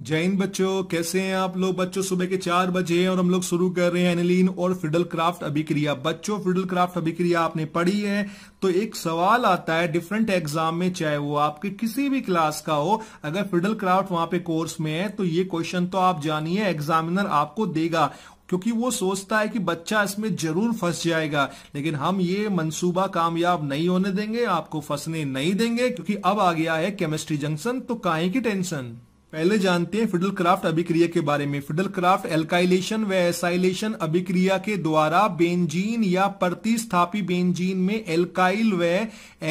जैन बच्चों कैसे हैं आप लोग बच्चों सुबह के चार बजे और हम लोग शुरू कर रहे हैं एनिलीन और फिडल क्राफ्ट अभिक्रिया बच्चों फिडल क्राफ्ट अभिक्रिया आपने पढ़ी है तो एक सवाल आता है डिफरेंट एग्जाम में चाहे वो आपके किसी भी क्लास का हो अगर फिडल क्राफ्ट वहां पे कोर्स में है तो ये क्वेश्चन तो आप जानिए एग्जामिनर आपको देगा क्योंकि वो सोचता है कि बच्चा इसमें जरूर फंस जाएगा लेकिन हम ये मंसूबा कामयाब नहीं होने देंगे आपको फंसने नहीं देंगे क्योंकि अब आ गया है केमिस्ट्री जंक्शन तो काहे की टेंशन पहले जानते हैं फिडल क्राफ्ट अभिक्रिया के बारे में फिडल क्राफ्ट एल्काइलेशन व एसाइलेशन अभिक्रिया के द्वारा बेंजीन या प्रतिस्थापी बेंजीन में एल्काइल व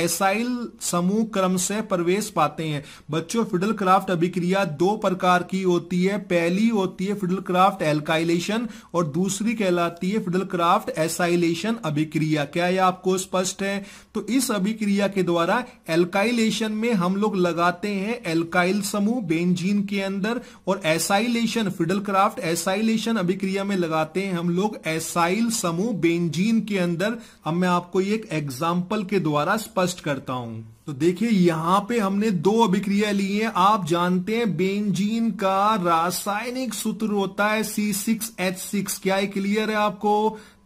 एसाइल समूह क्रम से प्रवेश पाते हैं बच्चों फिडल क्राफ्ट अभिक्रिया दो प्रकार की होती है पहली होती है फिडल क्राफ्ट एल्काइलेशन और दूसरी कहलाती है फिडल क्राफ्ट एसाइलेशन अभिक्रिया क्या यह आपको स्पष्ट है तो इस अभिक्रिया के द्वारा एल्काइलेशन में हम लोग लगाते हैं एल्काइल समूह बेंजीन प्रोटीन के अंदर और एसाइलेशन फिडल क्राफ्ट एसाइलेशन अभिक्रिया में लगाते हैं हम लोग एसाइल समूह बेंजीन के अंदर अब मैं आपको ये एक एग्जाम्पल के द्वारा स्पष्ट करता हूं तो देखिए यहां पे हमने दो अभिक्रिया ली है आप जानते हैं बेंजीन का रासायनिक सूत्र होता है C6H6 क्या है क्लियर है आपको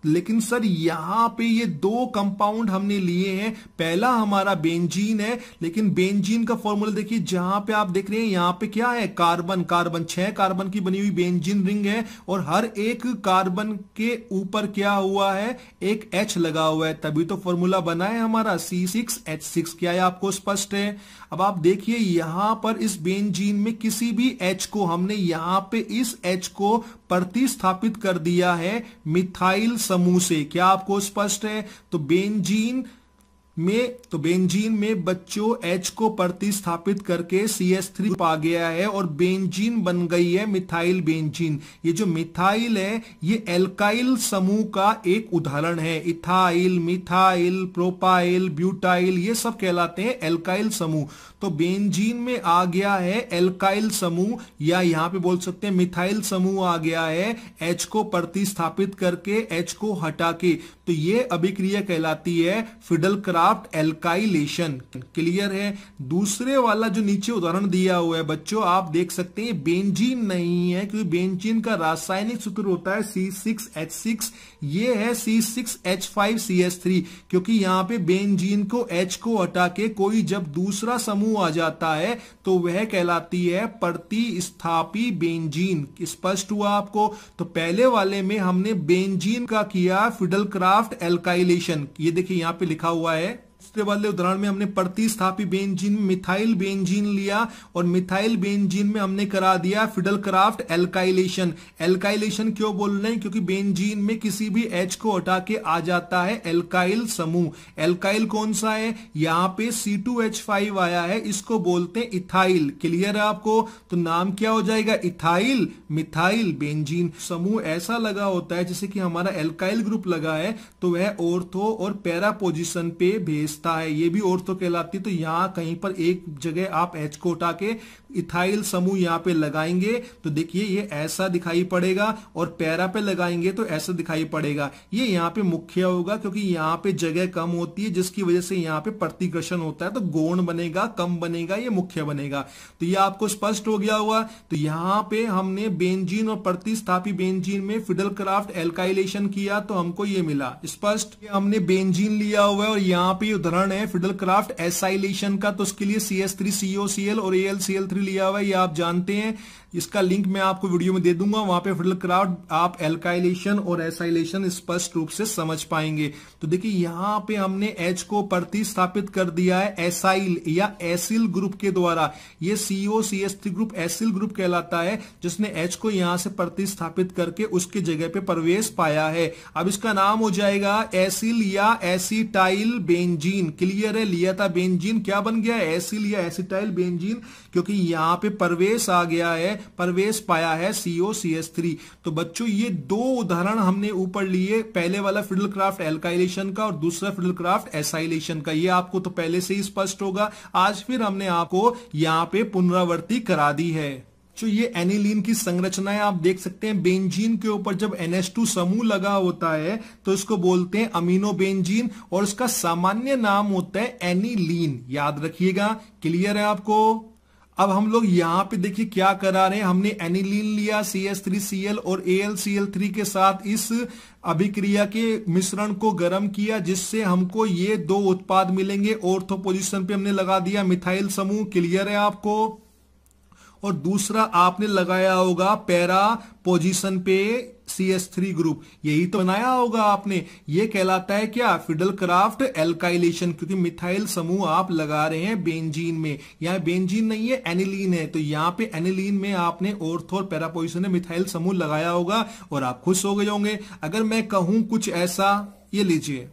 लेकिन सर यहां पे ये दो कंपाउंड हमने लिए हैं पहला हमारा बेंजीन है लेकिन बेंजीन का फॉर्मूला देखिए जहां पे आप देख रहे हैं यहां पे क्या है कार्बन कार्बन छह कार्बन की बनी हुई बेंजीन रिंग है और हर एक कार्बन के ऊपर क्या हुआ है एक एच लगा हुआ है तभी तो फॉर्मूला बना है हमारा सी सिक्स एच सिक्स क्या है आपको स्पष्ट है अब आप देखिए यहां पर इस बेंजीन में किसी भी एच को हमने यहां पे इस एच को प्रतिस्थापित कर दिया है मिथाइल समूह से क्या आपको स्पष्ट है तो बेंजीन में तो बेंजीन में बच्चों एच को प्रतिस्थापित करके सी एस थ्री आ गया है और बेंजीन बन गई है मिथाइल बेंजीन ये जो मिथाइल है ये एल्काइल समूह का एक उदाहरण है इथाइल मिथाइल प्रोपाइल ब्यूटाइल ये सब कहलाते हैं एल्काइल समूह तो बेंजीन में आ गया है एल्काइल समूह या यहां पे बोल सकते हैं मिथाइल समूह आ गया है एच को प्रतिस्थापित करके एच को हटा के तो ये अभिक्रिया कहलाती है फिडल क्राफ्ट एल्काइलेशन क्लियर है दूसरे वाला जो नीचे उदाहरण दिया हुआ है बच्चों आप देख सकते हैं बेंजीन नहीं है क्योंकि बेंजीन का रासायनिक सूत्र होता है सी सिक्स एच सिक्स ये है C six H five C S three क्योंकि यहां पे बेंजीन को एच को हटा के कोई जब दूसरा समूह आ जाता है तो वह कहलाती है प्रतिस्थापी बेंजीन स्पष्ट हुआ आपको तो पहले वाले में हमने बेंजीन का किया फिडल क्राफ्ट क्राफ्ट एल्काइलेशन ये देखिए यहां पे लिखा हुआ है उसके बाद उदाहरण में हमने प्रतिस्थापी बेंजीन मिथाइल बेंजीन लिया और मिथाइल बेंजीन में हमने करा दिया फिडल क्राफ्ट एल्काइलेशन एल्काइलेशन क्यों बोल रहे हैं क्योंकि बेंजीन में किसी भी एच को हटा के आ जाता है एल्काइल समूह एल्काइल कौन सा है यहाँ पे सी टू एच फाइव आया है इसको बोलते हैं इथाइल क्लियर है आपको तो नाम क्या हो जाएगा इथाइल मिथाइल बेंजीन समूह ऐसा लगा होता है जैसे कि हमारा एल्काइल ग्रुप लगा है तो वह ओर्थो और पैरा पोजिशन पे भेजता सकता है ये भी औरतों कहलाती तो यहाँ कहीं पर एक जगह आप एच को हटा के इथाइल समूह यहाँ पे लगाएंगे तो देखिए ये ऐसा दिखाई पड़ेगा और पैरा पे लगाएंगे तो ऐसा दिखाई पड़ेगा ये यहाँ पे मुख्य होगा क्योंकि यहाँ पे जगह कम होती है जिसकी वजह से यहाँ पे प्रतिग्रसन होता है तो गौण बनेगा कम बनेगा ये मुख्य बनेगा तो ये आपको स्पष्ट हो गया हुआ तो यहाँ पे हमने बेंजीन और प्रतिस्थापी बेंजीन में फिडल क्राफ्ट एल्काइलेशन किया तो हमको ये मिला स्पष्ट हमने बेंजीन लिया हुआ है और यहाँ पे उदाहरण है फिडल क्राफ्ट एसाइलेशन का तो उसके लिए C S three CO C L और A L C L three लिया हुआ है ये आप जानते हैं इसका लिंक मैं आपको वीडियो में दे दूंगा वहां पे फिडल क्राफ्ट आप एल्काइलेशन और एसाइलेशन स्पष्ट रूप से समझ पाएंगे तो देखिए यहाँ पे हमने एच को प्रतिस्थापित कर दिया है एसाइल या एसिल ग्रुप के द्वारा ये CO C S T group acyl group कहलाता है जिसने एच को यहां से प्रतिस्थापित करके उसके जगह पे प्रवेश पाया है अब इसका नाम हो जाएगा एसिल या एसिटाइल बेंजीन क्लियर है लिया था बेंजीन क्या बन गया एसिल या एसिटाइल बेंजीन क्योंकि यहां पे प्रवेश आ गया है प्रवेश पाया है सीओ सी एस थ्री तो बच्चों ये दो उदाहरण हमने ऊपर लिए पहले वाला फिडल क्राफ्ट एल्काइलेशन का और दूसरा फिडल क्राफ्ट एसाइलेशन का ये आपको तो पहले से ही स्पष्ट होगा आज फिर हमने आपको यहाँ पे पुनरावृत्ति करा दी है जो ये एनिलीन की संरचना है आप देख सकते हैं बेंजीन के ऊपर जब NH2 समूह लगा होता है तो इसको बोलते हैं अमीनो बेंजीन और इसका सामान्य नाम होता है एनिलीन याद रखिएगा क्लियर है आपको अब हम लोग यहां पे देखिए क्या करा रहे हैं हमने एनिलीन लिया C S three C L और A L C L three के साथ इस अभिक्रिया के मिश्रण को गर्म किया जिससे हमको ये दो उत्पाद मिलेंगे ऑर्थो पोजिशन पे हमने लगा दिया मिथाइल समूह क्लियर है आपको और दूसरा आपने लगाया होगा पैरा पोजीशन पे सी एस थ्री ग्रुप यही तो बनाया होगा आपने ये कहलाता है क्या फिडल क्राफ्ट एल्काइलेशन क्योंकि मिथाइल समूह आप लगा रहे हैं बेंजीन में यहाँ बेंजीन नहीं है एनिलीन है तो यहाँ पे एनिलीन में आपने ओर्थो पैरा पैरापोजिशन में मिथाइल समूह लगाया होगा और आप खुश हो गए होंगे अगर मैं कहूं कुछ ऐसा ये लीजिए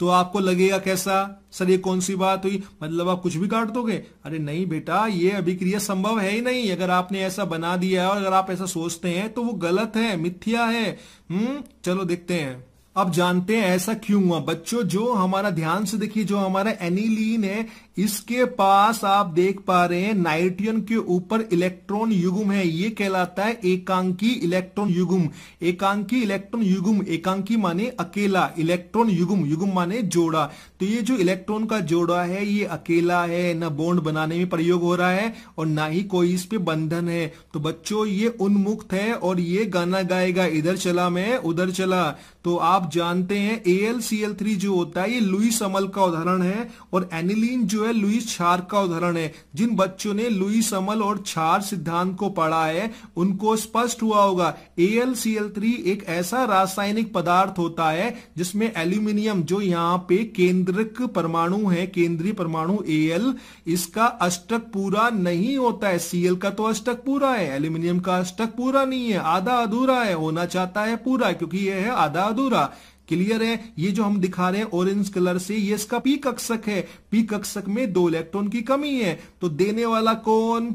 तो आपको लगेगा कैसा सर ये कौन सी बात हुई मतलब आप कुछ भी काट दोगे अरे नहीं बेटा ये अभिक्रिया संभव है ही नहीं अगर आपने ऐसा बना दिया है और अगर आप ऐसा सोचते हैं तो वो गलत है मिथ्या है हम्म चलो देखते हैं अब जानते हैं ऐसा क्यों हुआ बच्चों जो हमारा ध्यान से देखिए जो हमारा एनिलीन है इसके पास आप देख पा रहे हैं नाइट्रियन के ऊपर इलेक्ट्रॉन युगम है ये कहलाता है एकांकी इलेक्ट्रॉन युगम एकांकी इलेक्ट्रॉन युगम एकांकी माने अकेला इलेक्ट्रॉन युगम युगम माने जोड़ा तो ये जो इलेक्ट्रॉन का जोड़ा है ये अकेला है ना बॉन्ड बनाने में प्रयोग हो रहा है और ना ही कोई इस पे बंधन है तो बच्चों ये उन्मुक्त है और ये गाना गाएगा इधर चला मैं उधर चला तो आप आप जानते हैं एल थ्री जो होता है ये लुइस अमल का उदाहरण है और एनिलीन जो है लुइस छार का उदाहरण है जिन बच्चों ने लुइस अमल और छार सिद्धांत को पढ़ा है उनको स्पष्ट हुआ होगा A L C L three एक ऐसा रासायनिक पदार्थ होता है जिसमें एल्यूमिनियम जो यहाँ पे केंद्रक परमाणु है केंद्रीय परमाणु एल इसका अष्टक पूरा नहीं होता है सीएल का तो अष्टक पूरा है एल्यूमिनियम का अष्टक पूरा नहीं है आधा अधूरा है होना चाहता है पूरा क्योंकि यह है आधा अधूरा क्लियर है ये जो हम दिखा रहे हैं ऑरेंज कलर से ये इसका पी कक्षक है पी कक्षक में दो इलेक्ट्रॉन की कमी है तो देने वाला कौन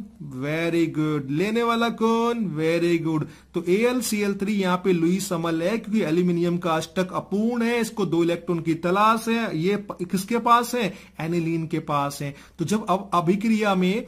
वेरी गुड लेने वाला कौन वेरी गुड तो एल सी एल थ्री यहाँ पे लुई समल है क्योंकि एल्यूमिनियम का अष्टक अपूर्ण है इसको दो इलेक्ट्रॉन की तलाश है ये किसके पास है एनिलीन के पास है तो जब अब अभिक्रिया में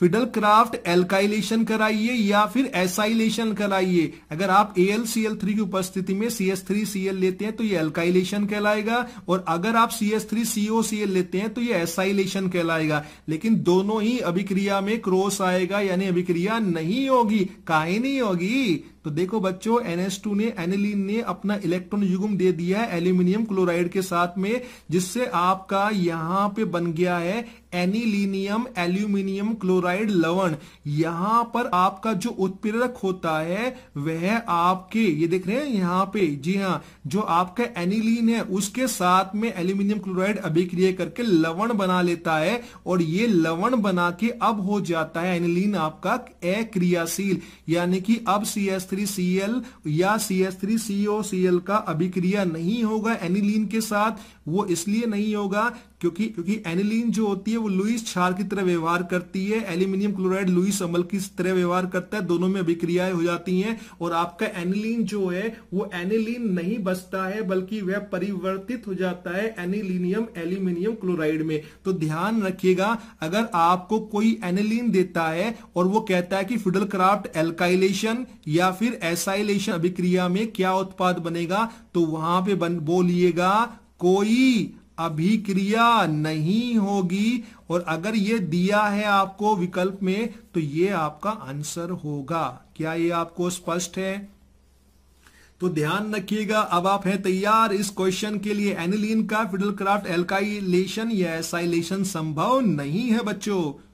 फिडल क्राफ्ट एल्काइलेशन कराइए या फिर एसाइलेशन कराइए अगर आप AlCl3 की उपस्थिति में CH3Cl लेते हैं तो ये एल्काइलेशन कहलाएगा और अगर आप CH3COCl लेते हैं तो ये एसाइलेशन कहलाएगा लेकिन दोनों ही अभिक्रिया में क्रोस आएगा यानी अभिक्रिया नहीं होगी काहे नहीं होगी तो देखो बच्चों टू ने एनिलीन e ने अपना इलेक्ट्रॉन युगम दे दिया है एल्यूमिनियम क्लोराइड के साथ में जिससे आपका यहां पे बन गया है एनिलीनियम एल्यूमिनियम क्लोराइड लवण यहां पर आपका जो उत्प्रेरक होता है वह आपके ये देख रहे हैं यहां पे जी हाँ जो आपका एनिलीन e e है उसके साथ में एल्यूमिनियम क्लोराइड अभिक्रिया करके लवण बना लेता है और ये लवण बना के अब हो जाता है एनिलीन आपका अक्रियाशील यानी कि अब C S three C L या C S three CO C L का अभिक्रिया नहीं होगा एनिलीन के साथ वो इसलिए नहीं होगा क्योंकि क्योंकि एनिलीन जो होती है वो लुइस क्षार की तरह व्यवहार करती है एल्यूमिनियम क्लोराइड लुइस अमल की तरह व्यवहार करता है दोनों में अभिक्रियाएं हो जाती हैं और आपका एनिलीन जो है वो एनिलीन नहीं बचता है बल्कि वह परिवर्तित हो जाता है एनिलीनियम एल्यूमिनियम क्लोराइड में तो ध्यान रखिएगा अगर आपको कोई एनिलीन देता है और वो कहता है कि फिडल क्राफ्ट एल्काइलेशन या फिर एसाइलेशन अभिक्रिया में क्या उत्पाद बनेगा तो वहां पर बोलिएगा कोई अभिक्रिया नहीं होगी और अगर ये दिया है आपको विकल्प में तो ये आपका आंसर होगा क्या ये आपको स्पष्ट है तो ध्यान रखिएगा अब आप हैं तैयार इस क्वेश्चन के लिए एनिलीन का फिडल क्राफ्ट एल्काइलेशन या एसाइलेशन संभव नहीं है बच्चों